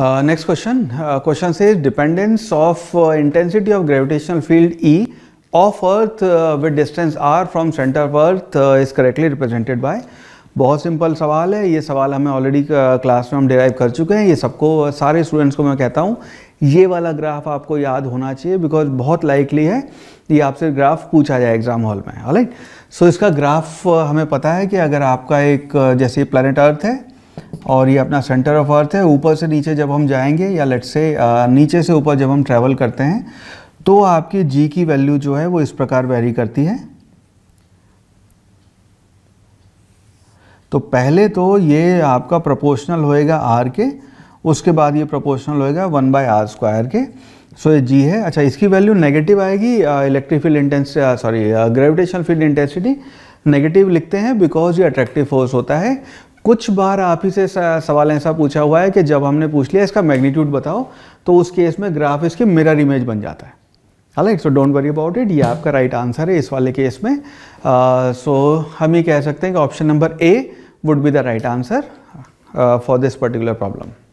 next question question से is dependence of intensity of gravitational field E of earth with distance R from centre of earth is correctly represented by बहुत simple सवाल है ये सवाल हमें already class uh, में हम derive कर चुके हैं ये सबको uh, सारे स्टूडेंट्स को मैं कहता हूँ ये वाला ग्राफ आपको याद होना चाहिए बिकॉज बहुत लाइकली है ये आपसे ग्राफ पूछा जाए एग्जाम हॉल में ऑलराइट सो so, इसका ग्राफ uh, हमें पता है कि अगर आपका एक जैसे प्लानट अर्थ है और ये अपना सेंटर ऑफ अर्थ है ऊपर से नीचे जब हम जाएंगे या लेट से नीचे से ऊपर जब हम ट्रैवल करते हैं तो आपकी जी की वैल्यू जो है वो इस प्रकार वेरी करती है तो पहले तो ये आपका प्रोपोर्शनल होएगा आर के उसके बाद ये प्रोपोर्शनल होएगा वन बाय आर स्क्वायर के सो ये जी है अच्छा इसकी वैल्यू नेगेटिव आएगी electric field intensity sorry gravitational field intensity negative लिखते हैं बिकॉज ये अट्रैक्टिव फोर्स होता है कुछ बार आप ही से सवाल ऐसा पूछा हुआ है कि जब हमने पूछ लिया इसका मैग्नीट्यूड बताओ तो उस केस में ग्राफ इसकी मिरर इमेज बन जाता है हालांकि so don't worry about it ये आपका राइट आंसर है इस वाले केस में सो uh, so, हम ये कह सकते हैं कि option number A would be the right answer for this particular problem